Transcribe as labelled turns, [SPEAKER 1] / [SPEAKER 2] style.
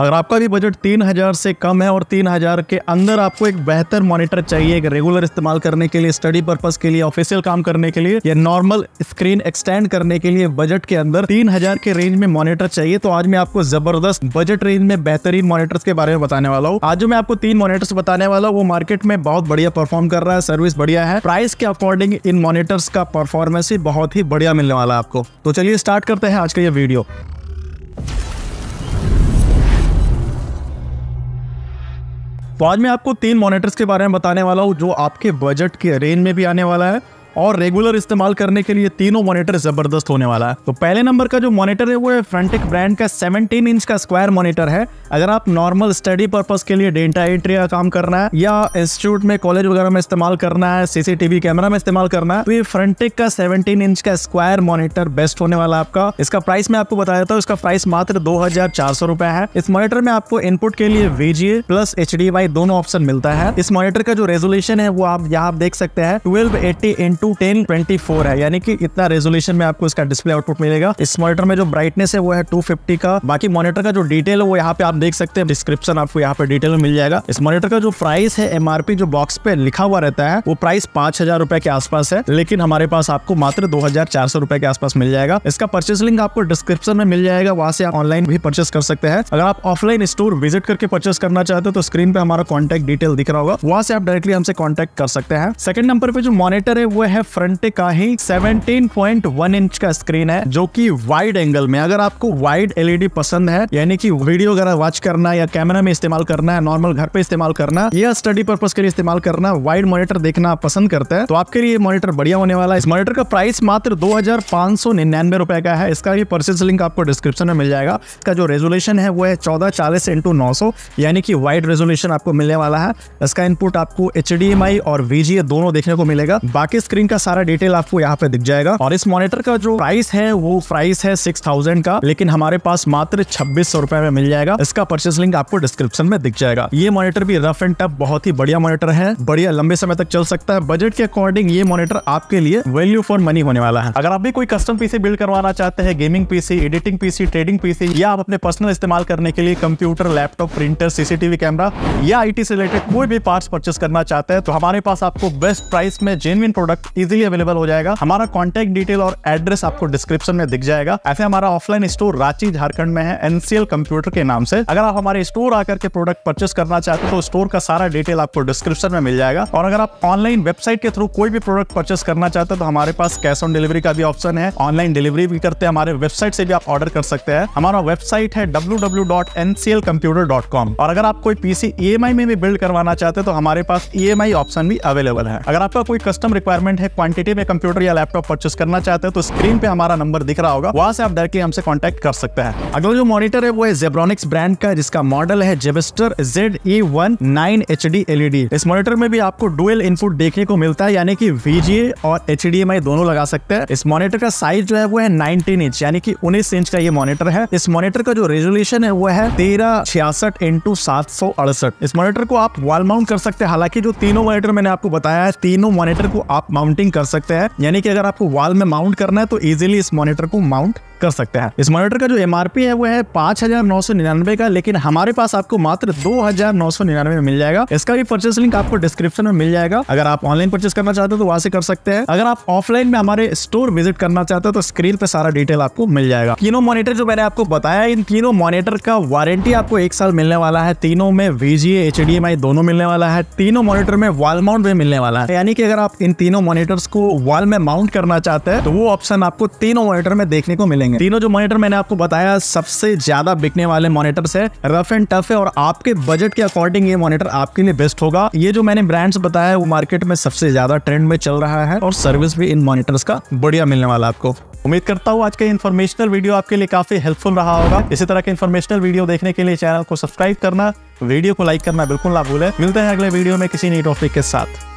[SPEAKER 1] अगर आपका भी बजट तीन हज़ार से कम है और तीन हज़ार के अंदर आपको एक बेहतर मॉनिटर चाहिए एक रेगुलर इस्तेमाल करने के लिए स्टडी पर्पज़ के लिए ऑफिशियल काम करने के लिए या नॉर्मल स्क्रीन एक्सटेंड करने के लिए बजट के अंदर तीन हज़ार के रेंज में मॉनिटर चाहिए तो आज मैं आपको जबरदस्त बजट रेंज में बेहतरीन मॉनिटर्स के बारे में बताने वाला हूँ आज जो मैं आपको तीन मॉनिटर्स बताने वाला हूँ वो मार्केट में बहुत बढ़िया परफॉर्म कर रहा है सर्विस बढ़िया है प्राइस के अकॉर्डिंग इन मॉनिटर्स का परफॉर्मेंस ही बहुत ही बढ़िया मिलने वाला है आपको तो चलिए स्टार्ट करते हैं आज का ये वीडियो तो आज मैं आपको तीन मॉनिटर्स के बारे में बताने वाला हूँ जो आपके बजट के रेंज में भी आने वाला है और रेगुलर इस्तेमाल करने के लिए तीनों मॉनिटर जबरदस्त होने वाला है तो पहले नंबर का जो मॉनिटर है वो है फ्रंटिक ब्रांड का 17 इंच का स्क्वायर मॉनिटर है अगर आप नॉर्मल स्टडी पर्पज के लिए डेटा एंट्री का काम करना है या इंस्टीट्यूट में कॉलेज वगैरह में इस्तेमाल करना है सीसीटीवी कैमरा में इस्तेमाल करना है तो ये फ्रंटिक का सेवनटीन इंच का स्क्वायर मॉनिटर बेस्ट होने वाला आपका इसका प्राइस मैं आपको बता देता हूँ इसका प्राइस मात्र दो हजार है इस मॉनिटर में आपको इनपुट के लिए वीजीए प्लस एच दोनों ऑप्शन मिलता है इस मॉनिटर का जो रेजोल्यूशन है वो आप यहाँ देख सकते हैं twelve eighty into two ten twenty four है यानी कि इतना रेजोल्यूशन में आपको इसका डिस्प्ले आउटपुट मिलेगा इस मॉनिटर में जो ब्राइटनेस है वो है टू फिफ्टी का बाकी मॉनिटर का जो डिटेल है वो यहाँ पे आप देख सकते हैं डिस्क्रिप्शन आपको यहाँ पे डिटेल में मिल जाएगा इस मॉनिटर का जो प्राइस है एमआरपी जो बॉक्स पे लिखा हुआ रहता है वो प्राइस पांच हजार रुपए के आसपास है लेकिन हमारे पास आपको मात्र दो हजार चार सौ रुपए के आसपास मिल जाएगा इसका परचेस लिंक आपको डिस्क्रिप्शन में मिल जाएगा वहां से आप ऑनलाइन भी परचेस कर सकते हैं अगर आप ऑफलाइन स्टोर विजिट करके परचेस करना चाहते हो तो स्क्रीन पे हमारा कॉन्टेक्ट डिटेल दिख रहा होगा वहां से आप डायरेक्टली हमसे कॉन्टेक्ट कर सकते हैं सेकंड नंबर पे जो मॉनिटर है वो है है फ्रंट का ही 17.1 इंच का स्क्रीन है जो कि वाइड एंगल में अगर आपको वाइड एलईडी पसंद है यानी कि वीडियो वगैरह वॉच करना या कैमरा में इस्तेमाल करना है नॉर्मल घर पे इस्तेमाल करना या स्टडी पर्पज के लिए इस्तेमाल करना वाइड मॉनिटर देखना पसंद करते हैं तो आपके लिए मॉनिटर बढ़िया होने वाला है इस मॉनिटर का प्राइस मात्र दो हजार का है इसका भी परचेज लिंक आपको डिस्क्रिप्शन में मिल जाएगा इसका जो रेजोल्यूशन है वो है चौदह चालीस इंटू नौ सौ यानी कि वाइड रेजोल्यूशन आपको मिलने वाला है इसका इनपुट आपको एच और वीजीए दोनों देखने को मिलेगा बाकी स्क्रीन स्क्रीन का सारा डिटेल आपको यहाँ पे दिख जाएगा और इस मॉनिटर का जो प्राइस है वो प्राइस है सिक्स थाउजेंड का लेकिन हमारे पास मात्र छब्बीस सौ रुपए में मिल जाएगा इसका परचेस लिंक आपको डिस्क्रिप्शन में दिख जाएगा ये मॉनिटर भी रफ एंड टफ बहुत ही बढ़िया मॉनिटर है बढ़िया लंबे समय तक चल सकता है बजट के अकॉर्डिंग ये मॉनिटर आपके लिए वैल्यू फॉर मनी होने वाला है अगर आप भी कोई कस्टम पीसी बिल्ड करवाना चाहते हैं gaming PC editing PC trading PC या आप अपने पर्सनल इस्तेमाल करने के लिए computer laptop printer CCTV camera या आई से रिलेटेड कोई भी पार्ट परचेस करना चाहते हैं तो हमारे पास आपको बेस्ट प्राइस में जेनविन प्रोडक्ट इजिली अवेलेबल हो जाएगा हमारा कॉन्टैक्ट डिटेल और एड्रेस आपको डिस्क्रिप्शन में दिख जाएगा ऐसे हमारा ऑफलाइन स्टोर रांची झारखंड में है एनसीएल कंप्यूटर के नाम से अगर आप हमारे स्टोर आकर के प्रोडक्ट परचेस करना चाहते हो तो स्टोर का सारा डिटेल आपको डिस्क्रिप्शन में मिल जाएगा और अगर आप ऑनलाइन वेबसाइट के थ्रू कोई भी प्रोडक्ट परचेस करना चाहते हो तो हमारे पास कैश ऑन डिलीवरी का भी ऑप्शन है ऑनलाइन डिलीवरी भी करते हैं हमारे वेबसाइट से भी आप ऑर्डर कर सकते हैं हमारा वेबसाइट है डब्ल्यू और अगर आप कोई पीसी ई e में भी बिल्ड करवाना चाहते हैं तो हमारे पास ई e ऑप्शन भी अवेलेबल है अगर आपका कोई कस्टम रिक्वायरमेंट इम्पोर्टेंट है क्वांटिटी में कंप्यूटर या लैपटॉप परचेस करना चाहते हैं तो स्क्रीन पे हमारा नंबर दिख रहा होगा वहां से आप डायरेक्टली हमसे कॉन्टेक्ट कर सकते हैं अगला जो मॉनिटर है वो है जेब्रॉनिक्स ब्रांड का जिसका मॉडल है Zebster Z E one nine H D LED इस मॉनिटर में भी आपको डुअल इनपुट देखने को मिलता है यानी कि वीजीए और एच डी एम आई दोनों लगा सकते हैं इस मॉनिटर का साइज जो है वो है नाइनटीन इंच यानी कि उन्नीस इंच का ये मॉनिटर है इस मॉनिटर का जो रेजोल्यूशन है वो है तेरह छियासठ इंटू सात सौ अड़सठ इस मॉनिटर को आप वॉल माउंट कर सकते हैं हालांकि जो तीनों मॉनिटर मैंने आपको बताया है तीनों मॉनिटर को आप माउंट माउंटिंग कर सकते हैं यानी कि अगर आपको वॉल में माउंट करना है तो इजिली इस मॉनिटर को माउंट कर सकते हैं इस मॉनिटर का जो एम है वो है पांच हजार नौ सौ निन्यानवे का लेकिन हमारे पास आपको मात्र दो हजार नौ सौ में मिल जाएगा इसका भी परचेस लिंक आपको डिस्क्रिप्शन में मिल जाएगा अगर आप ऑनलाइन परचेस करना चाहते हो तो वहां से कर सकते हैं अगर आप ऑफलाइन में हमारे स्टोर विजिट करना चाहते हो तो स्क्रीन पे सारा डिटेल आपको मिल जाएगा तीनों मॉनिटर जो मैंने आपको बताया इन तीनों मॉनिटर का वारंटी आपको एक साल मिलने वाला है तीनों में वीजीए एच दोनों मिलने वाला है तीनों मॉनिटर में वॉल माउंट भी मिलने वाला है यानी कि अगर आप इन तीनों मॉनिटर्स को वॉल में माउंट करना चाहते हैं तो वो ऑप्शन आपको तीनों मॉनिटर में देखने को मिलेगा मिलेंगे तीनों जो मॉनिटर मैंने आपको बताया सबसे ज्यादा बिकने वाले मॉनिटर्स है रफ एंड टफ है और आपके बजट के अकॉर्डिंग ये मॉनिटर आपके लिए बेस्ट होगा ये जो मैंने ब्रांड्स बताया वो मार्केट में सबसे ज्यादा ट्रेंड में चल रहा है और सर्विस भी इन मॉनिटर्स का बढ़िया मिलने वाला आपको उम्मीद करता हूँ आज का इन्फॉर्मेशनल वीडियो आपके लिए काफी हेल्पफुल रहा होगा इसी तरह के इन्फॉर्मेशनल वीडियो देखने के लिए चैनल को सब्सक्राइब करना वीडियो को लाइक करना बिल्कुल ना भूले मिलते हैं अगले वीडियो में किसी नई टॉपिक के साथ